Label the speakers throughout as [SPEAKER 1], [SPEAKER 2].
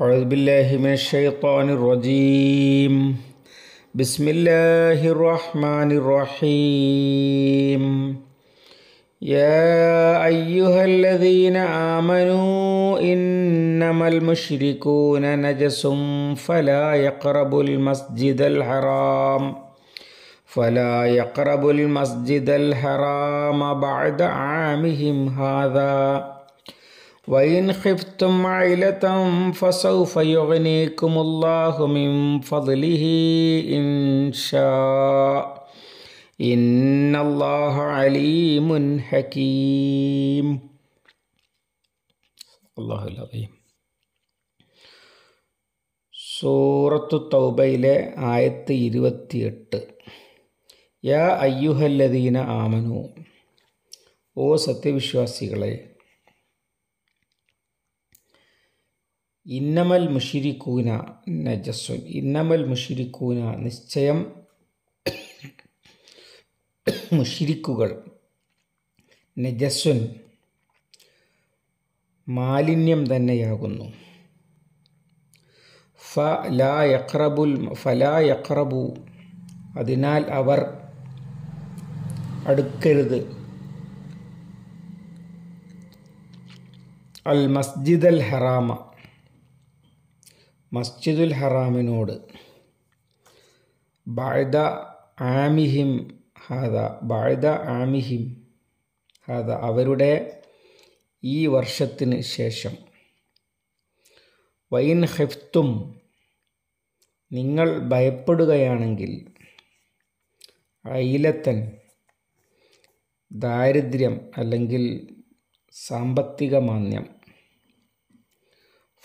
[SPEAKER 1] أعوذ بالله من الشيطان الرجيم بسم الله الرحمن الرحيم يا أيها الذين آمنوا إنما المشركون نجس فلا يقربوا المسجد الحرام فلا يقربوا المسجد الحرام بعد عامهم هذا സൂറത്തു തൗബയിലെ ആയത്ത് ഇരുപത്തിയെട്ട് യാ അയ്യുഹല്ലദീന ആമനു ഓ സത്യവിശ്വാസികളെ ഇന്നമൽ മുഷിരിക്കൂന നജസ്സുൻ ഇന്നമൽ മുഷിരിക്കൂന നിശ്ചയം മുഷിരിക്കുകൾ നജസ്സുൻ മാലിന്യം തന്നെയാകുന്നു ഫ ലാ യക്രബുൽ ഫലാ യക്രബു അതിനാൽ അവർ അടുക്കരുത് അൽ മസ്ജിദ് അൽ ഹറാമ മസ്ജിദുൽ ഹറാമിനോട് ബാഴ്ദ ആമിഹിം ഹാദ ബാഴ്ദ ആമിഹിം ഹാദ അവരുടെ ഈ വർഷത്തിന് ശേഷം വൈൻ ഹെഫ്തും നിങ്ങൾ ഭയപ്പെടുകയാണെങ്കിൽ അയിലത്തൻ ദാരിദ്ര്യം അല്ലെങ്കിൽ സാമ്പത്തിക മാന്യം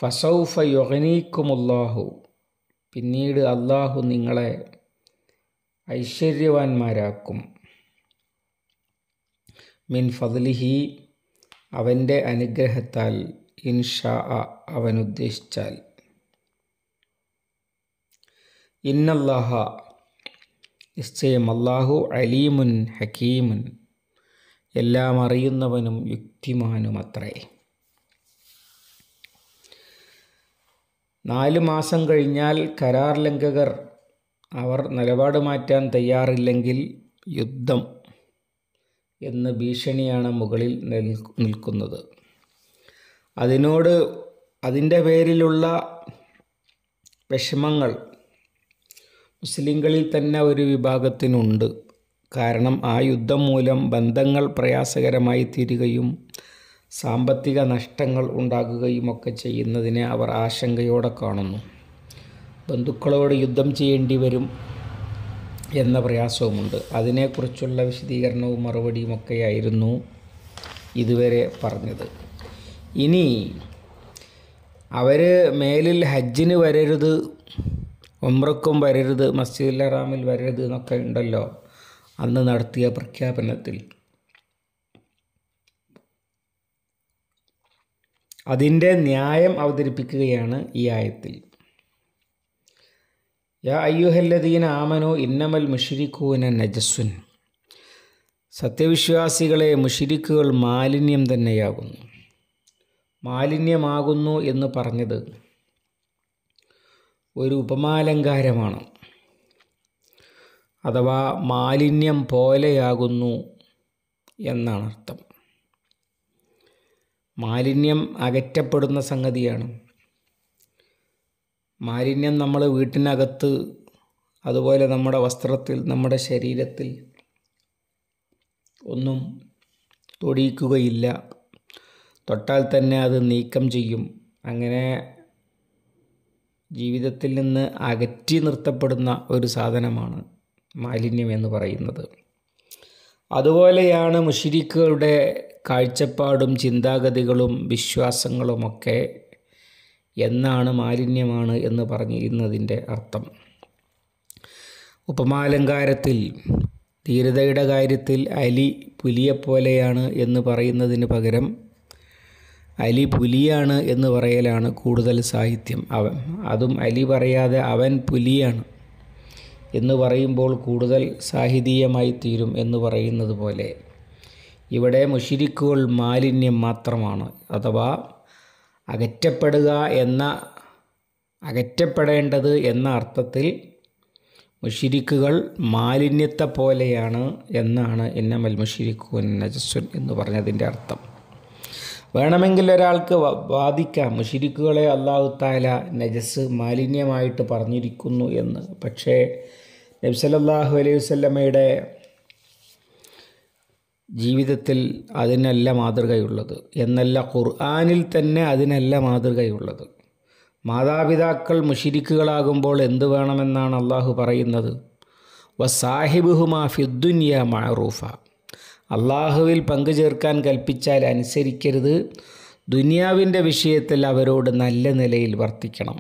[SPEAKER 1] ഫസൗഫ യൊഹനീക്കുമുല്ലാഹു പിന്നീട് അള്ളാഹു നിങ്ങളെ ഐശ്വര്യവാന്മാരാക്കും മിൻ ഫദ്ലിഹി അവൻ്റെ അനുഗ്രഹത്താൽ ഇൻഷാ അവൻ ഉദ്ദേശിച്ചാൽ ഇന്നല്ലാഹ നിശ്ചയം അള്ളാഹു അലീമുൻ ഹക്കീമുൻ എല്ലാം അറിയുന്നവനും യുക്തിമാനുമത്രേ നാല് മാസം കഴിഞ്ഞാൽ കരാർ ലംഘകർ അവർ നിലപാട് മാറ്റാൻ തയ്യാറില്ലെങ്കിൽ യുദ്ധം എന്ന് ഭീഷണിയാണ് മുകളിൽ നിൽക്കുന്നത് അതിനോട് അതിൻ്റെ പേരിലുള്ള വിഷമങ്ങൾ മുസ്ലിങ്ങളിൽ തന്നെ ഒരു വിഭാഗത്തിനുണ്ട് കാരണം ആ യുദ്ധം മൂലം ബന്ധങ്ങൾ പ്രയാസകരമായി തീരുകയും സാമ്പത്തിക നഷ്ടങ്ങൾ ഉണ്ടാകുകയുമൊക്കെ ചെയ്യുന്നതിനെ അവർ ആശങ്കയോടെ കാണുന്നു ബന്ധുക്കളോട് യുദ്ധം ചെയ്യേണ്ടി വരും എന്ന പ്രയാസവുമുണ്ട് അതിനെക്കുറിച്ചുള്ള വിശദീകരണവും മറുപടിയുമൊക്കെയായിരുന്നു ഇതുവരെ പറഞ്ഞത് ഇനി അവർ മേലിൽ ഹജ്ജിന് വരരുത് ഒമ്രക്കും വരരുത് മസ്ജിദുൽ ഹറാമിൽ വരരുത് എന്നൊക്കെ ഉണ്ടല്ലോ അന്ന് നടത്തിയ പ്രഖ്യാപനത്തിൽ അതിൻ്റെ ന്യായം അവതരിപ്പിക്കുകയാണ് ഈ ആയത്തിൽ യാ അയ്യുഹല്ലദീന ആമനോ ഇന്നമൽ മുഷിരിക്കൂന നജസ്സുൻ സത്യവിശ്വാസികളെ മുഷിരിക്കുകൾ മാലിന്യം തന്നെയാകുന്നു മാലിന്യമാകുന്നു എന്ന് പറഞ്ഞത് ഒരു ഉപമാലങ്കാരമാണ് അഥവാ മാലിന്യം പോലെയാകുന്നു എന്നാണ് അർത്ഥം മാലിന്യം അകറ്റപ്പെടുന്ന സംഗതിയാണ് മാലിന്യം നമ്മൾ വീട്ടിനകത്ത് അതുപോലെ നമ്മുടെ വസ്ത്രത്തിൽ നമ്മുടെ ശരീരത്തിൽ ഒന്നും തൊടിയിക്കുകയില്ല തൊട്ടാൽ തന്നെ അത് നീക്കം ചെയ്യും അങ്ങനെ ജീവിതത്തിൽ നിന്ന് അകറ്റി നിർത്തപ്പെടുന്ന ഒരു സാധനമാണ് മാലിന്യം എന്ന് പറയുന്നത് അതുപോലെയാണ് മുഷിരിക്കുകളുടെ കാഴ്ചപ്പാടും ചിന്താഗതികളും വിശ്വാസങ്ങളുമൊക്കെ എന്നാണ് മാലിന്യമാണ് എന്ന് പറഞ്ഞിരുന്നതിൻ്റെ അർത്ഥം ഉപമാലങ്കാരത്തിൽ ധീരതയുടെ കാര്യത്തിൽ അലി പുലിയെപ്പോലെയാണ് എന്ന് പറയുന്നതിന് പകരം അലി പുലിയാണ് എന്ന് പറയലാണ് കൂടുതൽ സാഹിത്യം അവൻ അതും അലി പറയാതെ അവൻ പുലിയാണ് എന്ന് പറയുമ്പോൾ കൂടുതൽ സാഹിതീയമായി തീരും എന്ന് പറയുന്നത് പോലെ ഇവിടെ മുഷിരിക്കുകൾ മാലിന്യം മാത്രമാണ് അഥവാ അകറ്റപ്പെടുക എന്ന അകറ്റപ്പെടേണ്ടത് എന്ന അർത്ഥത്തിൽ മുഷിരിക്കുകൾ മാലിന്യത്തെ പോലെയാണ് എന്നാണ് ഇന്നമൽ മുഷിരിക്കുൻ നജസ്വൻ എന്ന് പറഞ്ഞതിൻ്റെ അർത്ഥം വേണമെങ്കിൽ ഒരാൾക്ക് വാദിക്കാം മുഷിരിക്കുകളെ അള്ളാഹു താല നജസ് മാലിന്യമായിട്ട് പറഞ്ഞിരിക്കുന്നു എന്ന് പക്ഷേ നബ്സലല്ലാഹു അലൈഹി വല്ലമ്മയുടെ ജീവിതത്തിൽ അതിനല്ല മാതൃകയുള്ളത് എന്നല്ല ഖുർആാനിൽ തന്നെ അതിനല്ല മാതൃകയുള്ളത് മാതാപിതാക്കൾ മുഷിരിക്കുകളാകുമ്പോൾ എന്ത് വേണമെന്നാണ് അള്ളാഹു പറയുന്നത് വസാഹിബുഹുമാ ഫിദ്ദുന്യ മഅറൂഫ അള്ളാഹുവിൽ പങ്കുചേർക്കാൻ കൽപ്പിച്ചാൽ അനുസരിക്കരുത് ദുനിയാവിൻ്റെ വിഷയത്തിൽ അവരോട് നല്ല നിലയിൽ വർത്തിക്കണം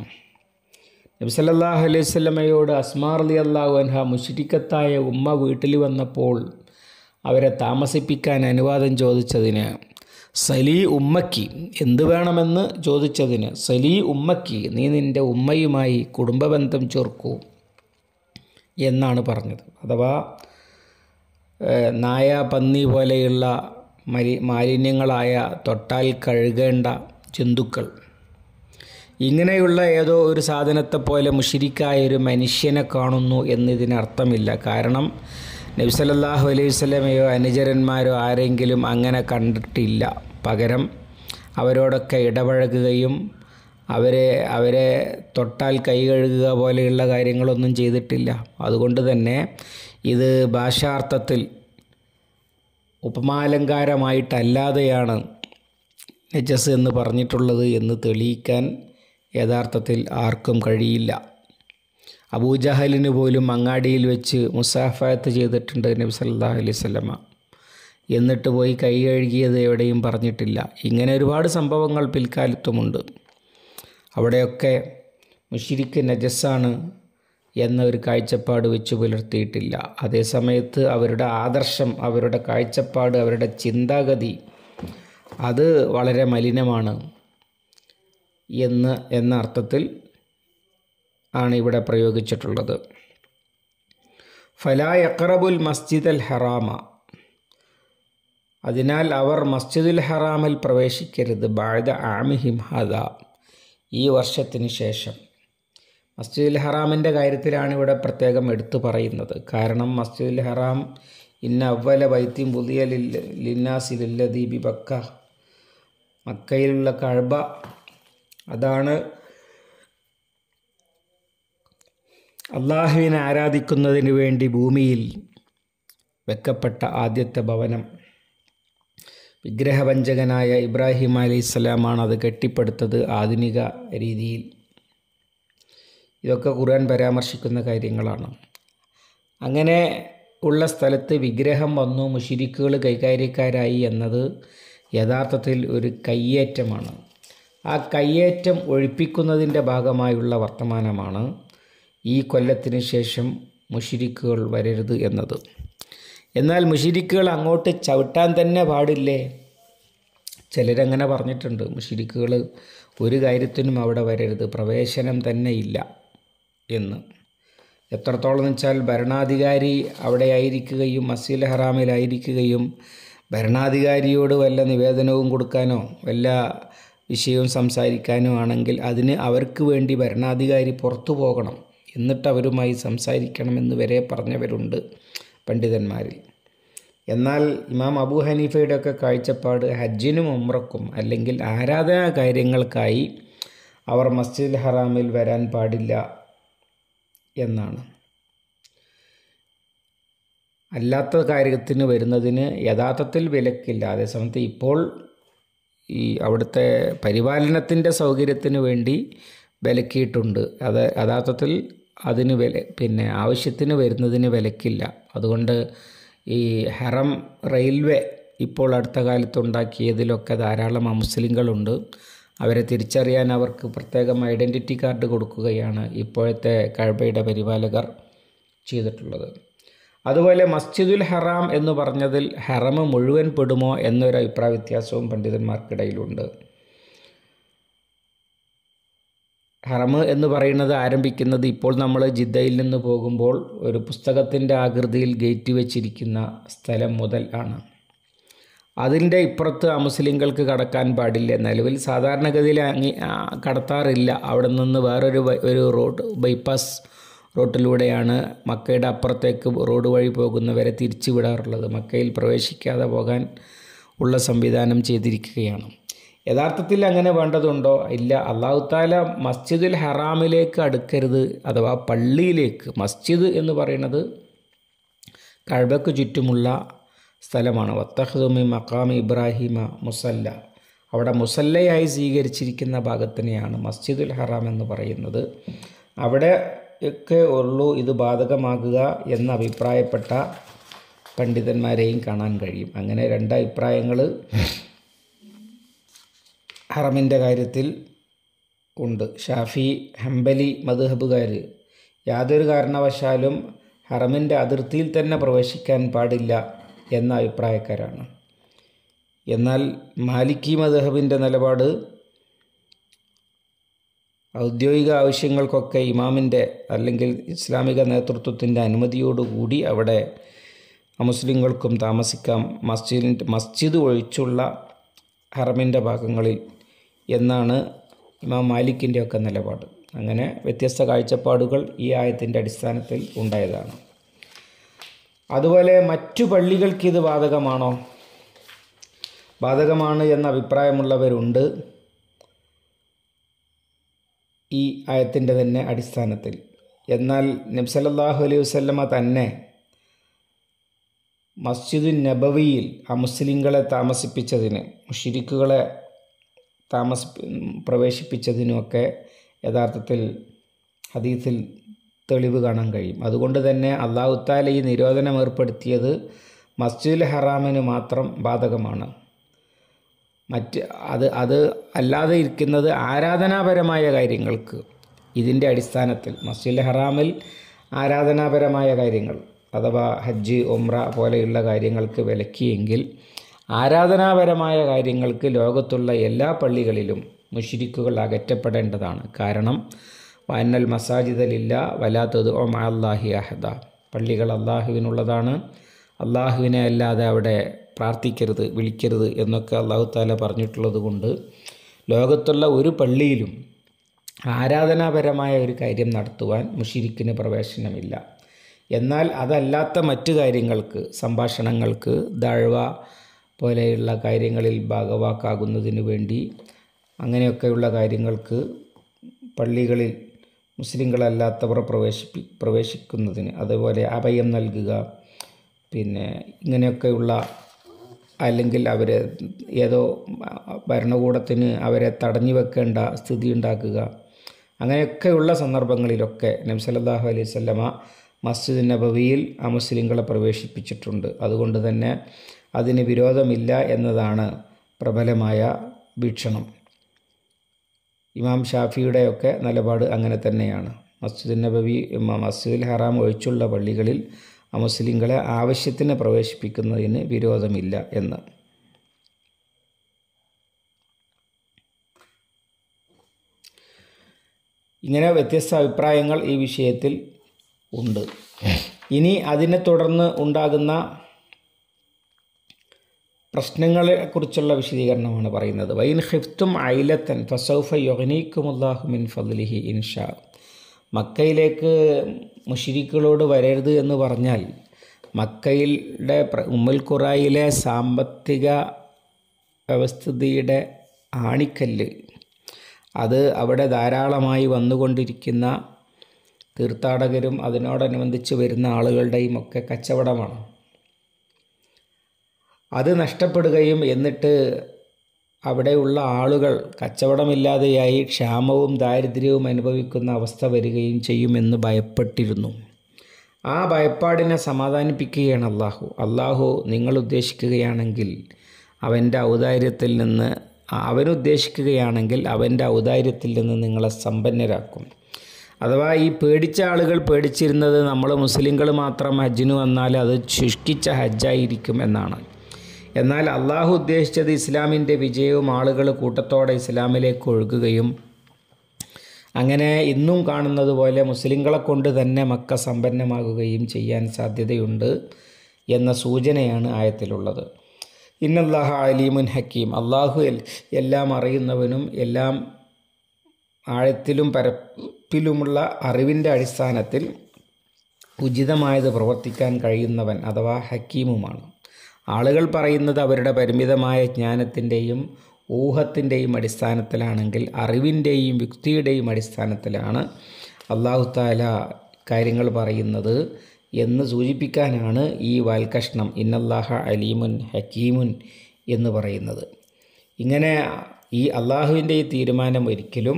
[SPEAKER 1] നബ്സല്ലാഹു അലൈവല്ലമയോട് അസ്മാർ അലി അള്ളാഹു അൻഹ മുഷിരിക്കത്തായ ഉമ്മ വീട്ടിൽ വന്നപ്പോൾ അവരെ താമസിപ്പിക്കാൻ അനുവാദം ചോദിച്ചതിന് സലീ ഉമ്മക്കി എന്തു വേണമെന്ന് ചോദിച്ചതിന് സലീ ഉമ്മക്കി നീ നിൻ്റെ ഉമ്മയുമായി കുടുംബബന്ധം ചേർക്കൂ എന്നാണ് പറഞ്ഞത് അഥവാ നായ പന്നി പോലെയുള്ള മരി മാലിന്യങ്ങളായ തൊട്ടാൽ കഴുകേണ്ട ജന്തുക്കൾ ഇങ്ങനെയുള്ള ഏതോ ഒരു സാധനത്തെ പോലെ മുഷിരിക്കായ ഒരു മനുഷ്യനെ കാണുന്നു എന്നതിനർത്ഥമില്ല കാരണം നബ്സലല്ലാഹു അലൈഹി സ്വലമയോ അനുചരന്മാരോ ആരെങ്കിലും അങ്ങനെ കണ്ടിട്ടില്ല പകരം അവരോടൊക്കെ ഇടപഴകുകയും അവരെ അവരെ തൊട്ടാൽ കൈ കഴുകുക പോലെയുള്ള കാര്യങ്ങളൊന്നും ചെയ്തിട്ടില്ല അതുകൊണ്ട് തന്നെ ഇത് ഭാഷാർത്ഥത്തിൽ ഉപമാലങ്കാരമായിട്ടല്ലാതെയാണ് നെജസ് എന്ന് പറഞ്ഞിട്ടുള്ളത് എന്ന് തെളിയിക്കാൻ യഥാർത്ഥത്തിൽ ആർക്കും കഴിയില്ല അബൂജഹലിന് പോലും അങ്ങാടിയിൽ വെച്ച് മുസാഫായത്ത് ചെയ്തിട്ടുണ്ട് നബി സല്ലാ അലൈഹി സ്വലമ എന്നിട്ട് പോയി കൈ കഴുകിയത് എവിടെയും പറഞ്ഞിട്ടില്ല ഇങ്ങനെ ഒരുപാട് സംഭവങ്ങൾ പിൽക്കാലത്തുമുണ്ട് അവിടെയൊക്കെ മുഷിരിക്ക് നജസ്സാണ് എന്ന ഒരു കാഴ്ചപ്പാട് വെച്ച് പുലർത്തിയിട്ടില്ല അതേസമയത്ത് അവരുടെ ആദർശം അവരുടെ കാഴ്ചപ്പാട് അവരുടെ ചിന്താഗതി അത് വളരെ മലിനമാണ് എന്ന് എന്ന അർത്ഥത്തിൽ ആണ് ഇവിടെ പ്രയോഗിച്ചിട്ടുള്ളത് ഫലാ യക്രബുൽ മസ്ജിദ് അൽ ഹറാമ അതിനാൽ അവർ മസ്ജിദുൽ ഹറാമിൽ പ്രവേശിക്കരുത് ബാഴ്ദ ആമിഹിം ഹദ ഈ വർഷത്തിന് ശേഷം മസ്ജിദുൽ ഹറാമിൻ്റെ കാര്യത്തിലാണ് ഇവിടെ പ്രത്യേകം എടുത്തു പറയുന്നത് കാരണം മസ്ജിദുൽ ഹറാം ഇന്ന അവല വൈദ്യം പുതിയ ലിന്നാസിലുല്ല ദീപി ബക്ക മക്കയിലുള്ള കഴബ അതാണ് അള്ളാഹുവിനെ ആരാധിക്കുന്നതിന് വേണ്ടി ഭൂമിയിൽ വെക്കപ്പെട്ട ആദ്യത്തെ ഭവനം വിഗ്രഹവഞ്ചകനായ ഇബ്രാഹിം അലി ഇസ്ലാമാണ് അത് കെട്ടിപ്പടുത്തത് ആധുനിക രീതിയിൽ ഇതൊക്കെ ഖുർആൻ പരാമർശിക്കുന്ന കാര്യങ്ങളാണ് അങ്ങനെ ഉള്ള സ്ഥലത്ത് വിഗ്രഹം വന്നു മുഷിരിക്കുകൾ കൈകാര്യക്കാരായി എന്നത് യഥാർത്ഥത്തിൽ ഒരു കയ്യേറ്റമാണ് ആ കയ്യേറ്റം ഒഴിപ്പിക്കുന്നതിൻ്റെ ഭാഗമായുള്ള വർത്തമാനമാണ് ഈ കൊല്ലത്തിന് ശേഷം മുഷിരിക്കുകൾ വരരുത് എന്നത് എന്നാൽ മുഷിരിക്കുകൾ അങ്ങോട്ട് ചവിട്ടാൻ തന്നെ പാടില്ലേ ചിലരങ്ങനെ പറഞ്ഞിട്ടുണ്ട് മുഷിരിക്കുകൾ ഒരു കാര്യത്തിനും അവിടെ വരരുത് പ്രവേശനം തന്നെ ഇല്ല എന്ന് എത്രത്തോളം വെച്ചാൽ ഭരണാധികാരി അവിടെ ആയിരിക്കുകയും മസീൽ ഹറാമിലായിരിക്കുകയും ഭരണാധികാരിയോട് വല്ല നിവേദനവും കൊടുക്കാനോ വല്ല വിഷയവും സംസാരിക്കാനോ ആണെങ്കിൽ അതിന് അവർക്ക് വേണ്ടി ഭരണാധികാരി പുറത്തു പോകണം എന്നിട്ട് അവരുമായി സംസാരിക്കണമെന്ന് വരെ പറഞ്ഞവരുണ്ട് പണ്ഡിതന്മാരിൽ എന്നാൽ ഇമാം അബു ഹനീഫയുടെയൊക്കെ കാഴ്ചപ്പാട് ഹജ്ജിനും ഉമ്രക്കും അല്ലെങ്കിൽ ആരാധനാ കാര്യങ്ങൾക്കായി അവർ മസ്ജിദുൽ ഹറാമിൽ വരാൻ പാടില്ല എന്നാണ് അല്ലാത്ത കാര്യത്തിന് വരുന്നതിന് യഥാർത്ഥത്തിൽ വിലക്കില്ല അതേസമയത്ത് ഇപ്പോൾ ഈ അവിടുത്തെ പരിപാലനത്തിൻ്റെ സൗകര്യത്തിന് വേണ്ടി വിലക്കിയിട്ടുണ്ട് അത് യഥാർത്ഥത്തിൽ അതിന് വില പിന്നെ ആവശ്യത്തിന് വരുന്നതിന് വിലക്കില്ല അതുകൊണ്ട് ഈ ഹറം റെയിൽവേ ഇപ്പോൾ അടുത്ത കാലത്ത് ഉണ്ടാക്കിയതിലൊക്കെ ധാരാളം മുസ്ലിങ്ങളുണ്ട് അവരെ തിരിച്ചറിയാൻ അവർക്ക് പ്രത്യേകം ഐഡൻറ്റിറ്റി കാർഡ് കൊടുക്കുകയാണ് ഇപ്പോഴത്തെ കഴബയുടെ പരിപാലകർ ചെയ്തിട്ടുള്ളത് അതുപോലെ മസ്ജിദുൽ ഹറാം എന്ന് പറഞ്ഞതിൽ ഹറം മുഴുവൻ പെടുമോ എന്നൊരു അഭിപ്രായ വ്യത്യാസവും പണ്ഡിതന്മാർക്കിടയിലുണ്ട് ഹറമ് എന്ന് പറയുന്നത് ആരംഭിക്കുന്നത് ഇപ്പോൾ നമ്മൾ ജിദ്ദയിൽ നിന്ന് പോകുമ്പോൾ ഒരു പുസ്തകത്തിൻ്റെ ആകൃതിയിൽ ഗേറ്റ് വെച്ചിരിക്കുന്ന സ്ഥലം മുതൽ ആണ് അതിൻ്റെ ഇപ്പുറത്ത് അമുസ്ലിങ്ങൾക്ക് കടക്കാൻ പാടില്ല നിലവിൽ സാധാരണഗതിയിൽ അങ്ങി കടത്താറില്ല അവിടെ നിന്ന് വേറൊരു ഒരു റോഡ് ബൈപ്പാസ് റോട്ടിലൂടെയാണ് മക്കയുടെ അപ്പുറത്തേക്ക് റോഡ് വഴി പോകുന്നവരെ തിരിച്ചു വിടാറുള്ളത് മക്കയിൽ പ്രവേശിക്കാതെ പോകാൻ ഉള്ള സംവിധാനം ചെയ്തിരിക്കുകയാണ് യഥാർത്ഥത്തിൽ അങ്ങനെ വേണ്ടതുണ്ടോ ഇല്ല താല മസ്ജിദുൽ ഹറാമിലേക്ക് അടുക്കരുത് അഥവാ പള്ളിയിലേക്ക് മസ്ജിദ് എന്ന് പറയുന്നത് കഴബക്ക് ചുറ്റുമുള്ള സ്ഥലമാണ് വത്തഹുമി മക്കാമി ഇബ്രാഹിമ മുസല്ല അവിടെ മുസല്ലയായി സ്വീകരിച്ചിരിക്കുന്ന ഭാഗത്തിനെയാണ് മസ്ജിദുൽ ഹറാം എന്ന് പറയുന്നത് അവിടെ ഒക്കെ ഉള്ളൂ ഇത് ബാധകമാകുക എന്ന അഭിപ്രായപ്പെട്ട പണ്ഡിതന്മാരെയും കാണാൻ കഴിയും അങ്ങനെ രണ്ട് അഭിപ്രായങ്ങൾ ഹറമിൻ്റെ കാര്യത്തിൽ ഉണ്ട് ഷാഫി ഹംബലി മധുഹബുകാർ യാതൊരു കാരണവശാലും ഹറമിൻ്റെ അതിർത്തിയിൽ തന്നെ പ്രവേശിക്കാൻ പാടില്ല എന്ന അഭിപ്രായക്കാരാണ് എന്നാൽ മാലിക്കി മധുഹബിൻ്റെ നിലപാട് ഔദ്യോഗിക ആവശ്യങ്ങൾക്കൊക്കെ ഇമാമിൻ്റെ അല്ലെങ്കിൽ ഇസ്ലാമിക നേതൃത്വത്തിൻ്റെ അനുമതിയോടുകൂടി അവിടെ മുസ്ലിങ്ങൾക്കും താമസിക്കാം മസ്ജിദിൻ്റെ മസ്ജിദ് ഒഴിച്ചുള്ള ഹറമിൻ്റെ ഭാഗങ്ങളിൽ എന്നാണ് ഇമാം മാലിക്കിൻ്റെ ഒക്കെ നിലപാട് അങ്ങനെ വ്യത്യസ്ത കാഴ്ചപ്പാടുകൾ ഈ ആയത്തിൻ്റെ അടിസ്ഥാനത്തിൽ ഉണ്ടായതാണ് അതുപോലെ മറ്റു പള്ളികൾക്ക് ഇത് ബാധകമാണോ ബാധകമാണ് എന്ന അഭിപ്രായമുള്ളവരുണ്ട് ഈ ആയത്തിൻ്റെ തന്നെ അടിസ്ഥാനത്തിൽ എന്നാൽ നബ്സലല്ലാഹു അലൈഹി വസ്ലമ തന്നെ മസ്ജിദുൻ നബവിയിൽ ആ മുസ്ലിങ്ങളെ താമസിപ്പിച്ചതിന് മുഷിരിക്കുകളെ താമസ പ്രവേശിപ്പിച്ചതിനുമൊക്കെ യഥാർത്ഥത്തിൽ ഹദീസിൽ തെളിവ് കാണാൻ കഴിയും അതുകൊണ്ട് തന്നെ അള്ളാഹുത്താല ഈ നിരോധനം ഏർപ്പെടുത്തിയത് മസ്ജിദുൽ ഹറാമിന് മാത്രം ബാധകമാണ് മറ്റ് അത് അത് അല്ലാതെ ഇരിക്കുന്നത് ആരാധനാപരമായ കാര്യങ്ങൾക്ക് ഇതിൻ്റെ അടിസ്ഥാനത്തിൽ മസ്ജിദുൽ ഹറാമിൽ ആരാധനാപരമായ കാര്യങ്ങൾ അഥവാ ഹജ്ജ് ഒമ്ര പോലെയുള്ള കാര്യങ്ങൾക്ക് വിലക്കിയെങ്കിൽ ആരാധനാപരമായ കാര്യങ്ങൾക്ക് ലോകത്തുള്ള എല്ലാ പള്ളികളിലും മുഷിരിക്കുകൾ അകറ്റപ്പെടേണ്ടതാണ് കാരണം വന്നൽ മസാജിദലില്ല വലാത്തത് ഒ അള്ളാഹി അഹദ പള്ളികൾ അള്ളാഹുവിനുള്ളതാണ് അള്ളാഹുവിനെ അല്ലാതെ അവിടെ പ്രാർത്ഥിക്കരുത് വിളിക്കരുത് എന്നൊക്കെ അള്ളാഹു താല പറഞ്ഞിട്ടുള്ളത് കൊണ്ട് ലോകത്തുള്ള ഒരു പള്ളിയിലും ആരാധനാപരമായ ഒരു കാര്യം നടത്തുവാൻ മുഷിരിക്കിന് പ്രവേശനമില്ല എന്നാൽ അതല്ലാത്ത മറ്റു കാര്യങ്ങൾക്ക് സംഭാഷണങ്ങൾക്ക് ദഴവ പോലെയുള്ള കാര്യങ്ങളിൽ ഭാഗവാക്കാകുന്നതിനു വേണ്ടി അങ്ങനെയൊക്കെയുള്ള കാര്യങ്ങൾക്ക് പള്ളികളിൽ മുസ്ലിങ്ങളല്ലാത്തവർ പ്രവേശിപ്പി പ്രവേശിക്കുന്നതിന് അതുപോലെ അഭയം നൽകുക പിന്നെ ഇങ്ങനെയൊക്കെയുള്ള അല്ലെങ്കിൽ അവരെ ഏതോ ഭരണകൂടത്തിന് അവരെ തടഞ്ഞു വെക്കേണ്ട സ്ഥിതി ഉണ്ടാക്കുക അങ്ങനെയൊക്കെയുള്ള സന്ദർഭങ്ങളിലൊക്കെ നംസലല്ലാഹു അലൈഹി മസ്ജിദ് നബവിയിൽ ആ മുസ്ലിങ്ങളെ പ്രവേശിപ്പിച്ചിട്ടുണ്ട് അതുകൊണ്ട് തന്നെ അതിന് വിരോധമില്ല എന്നതാണ് പ്രബലമായ വീക്ഷണം ഇമാം ഷാഫിയുടെയൊക്കെ നിലപാട് അങ്ങനെ തന്നെയാണ് മസ്ജിദ് നബവി മസ്ജിദുൽ ഹറാം ഒഴിച്ചുള്ള പള്ളികളിൽ മുസ്ലിങ്ങളെ ആവശ്യത്തിന് പ്രവേശിപ്പിക്കുന്നതിന് വിരോധമില്ല എന്ന് ഇങ്ങനെ വ്യത്യസ്ത അഭിപ്രായങ്ങൾ ഈ വിഷയത്തിൽ ഉണ്ട് ഇനി അതിനെ തുടർന്ന് ഉണ്ടാകുന്ന പ്രശ്നങ്ങളെക്കുറിച്ചുള്ള വിശദീകരണമാണ് പറയുന്നത് വൈൻ ഹിഫ്തും ഐലത്തൻ ഫസൗഫ യൊഹനീക്കുമുല്ലാഹു മിൻ ഫലിഹി ഇൻഷാ മക്കയിലേക്ക് മുഷിരിക്കളോട് വരരുത് എന്ന് പറഞ്ഞാൽ മക്കയിലെ ഉമ്മൽ ഖുറായിലെ സാമ്പത്തിക വ്യവസ്ഥിതിയുടെ ആണിക്കല്ല് അത് അവിടെ ധാരാളമായി വന്നുകൊണ്ടിരിക്കുന്ന തീർത്ഥാടകരും അതിനോടനുബന്ധിച്ച് വരുന്ന ആളുകളുടെയും ഒക്കെ കച്ചവടമാണ് അത് നഷ്ടപ്പെടുകയും എന്നിട്ട് അവിടെയുള്ള ആളുകൾ കച്ചവടമില്ലാതെയായി ക്ഷാമവും ദാരിദ്ര്യവും അനുഭവിക്കുന്ന അവസ്ഥ വരികയും ചെയ്യുമെന്ന് ഭയപ്പെട്ടിരുന്നു ആ ഭയപ്പാടിനെ സമാധാനിപ്പിക്കുകയാണ് അള്ളാഹു അള്ളാഹു നിങ്ങൾ ഉദ്ദേശിക്കുകയാണെങ്കിൽ അവൻ്റെ ഔദാര്യത്തിൽ നിന്ന് അവനുദ്ദേശിക്കുകയാണെങ്കിൽ അവൻ്റെ ഔദാര്യത്തിൽ നിന്ന് നിങ്ങളെ സമ്പന്നരാക്കും അഥവാ ഈ പേടിച്ച ആളുകൾ പേടിച്ചിരുന്നത് നമ്മൾ മുസ്ലിങ്ങൾ മാത്രം ഹജ്ജിന് വന്നാൽ അത് ശുഷ്കിച്ച ഹജ്ജായിരിക്കും എന്നാണ് എന്നാൽ അള്ളാഹു ഉദ്ദേശിച്ചത് ഇസ്ലാമിൻ്റെ വിജയവും ആളുകൾ കൂട്ടത്തോടെ ഇസ്ലാമിലേക്ക് ഒഴുകുകയും അങ്ങനെ ഇന്നും കാണുന്നത് പോലെ മുസ്ലിങ്ങളെ കൊണ്ട് തന്നെ മക്ക സമ്പന്നമാകുകയും ചെയ്യാൻ സാധ്യതയുണ്ട് എന്ന സൂചനയാണ് ആയത്തിലുള്ളത് ഇന്നല്ലാഹ അലീമുൻ ഹക്കീം അള്ളാഹു എല്ലാം അറിയുന്നവനും എല്ലാം ആഴത്തിലും പരപ്പിലുമുള്ള അറിവിൻ്റെ അടിസ്ഥാനത്തിൽ ഉചിതമായത് പ്രവർത്തിക്കാൻ കഴിയുന്നവൻ അഥവാ ഹക്കീമുമാണ് ആളുകൾ പറയുന്നത് അവരുടെ പരിമിതമായ ജ്ഞാനത്തിൻ്റെയും ഊഹത്തിൻ്റെയും അടിസ്ഥാനത്തിലാണെങ്കിൽ അറിവിൻ്റെയും യുക്തിയുടെയും അടിസ്ഥാനത്തിലാണ് അള്ളാഹുത്താല കാര്യങ്ങൾ പറയുന്നത് എന്ന് സൂചിപ്പിക്കാനാണ് ഈ വാൽകഷ്ണം ഇന്നല്ലാഹ അലീമുൻ ഹക്കീമുൻ എന്ന് പറയുന്നത് ഇങ്ങനെ ഈ അള്ളാഹുവിൻ്റെ ഈ തീരുമാനം ഒരിക്കലും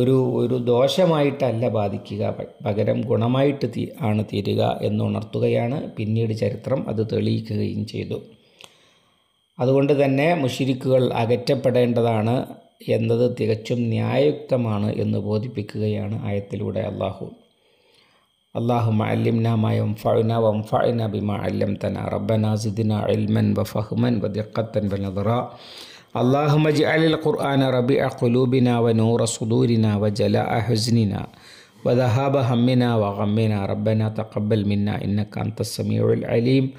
[SPEAKER 1] ഒരു ഒരു ദോഷമായിട്ടല്ല ബാധിക്കുക പകരം ഗുണമായിട്ട് തീ ആണ് തീരുക എന്നുണർത്തുകയാണ് പിന്നീട് ചരിത്രം അത് തെളിയിക്കുകയും ചെയ്തു അതുകൊണ്ട് തന്നെ മുഷിരിക്കുകൾ അകറ്റപ്പെടേണ്ടതാണ് എന്നത് തികച്ചും ന്യായയുക്തമാണ് എന്ന് ബോധിപ്പിക്കുകയാണ് ആയത്തിലൂടെ അള്ളാഹു അള്ളാഹു അല്ലിം മയം ഫൈന വം ഫൈന ബിമ അല്ലം തന റബ്ബനാസിദിന അൽമൻ ഇൽമൻ വ ഫഹ്മൻ വ ദിഖത്തൻ വ നദറ اللهم اجعل القرآن ربيع قلوبنا ونور صدورنا وجلاء حزننا وذهاب همنا وغمنا ربنا تقبل منا إنك أنت السميع العليم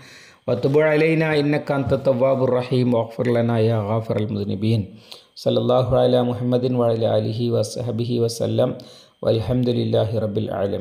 [SPEAKER 1] وتب علينا إنك أنت التواب الرحيم واغفر لنا يا غافر المذنبين صلى الله على محمد وعلى آله وصحبه وسلم والحمد لله رب العالمين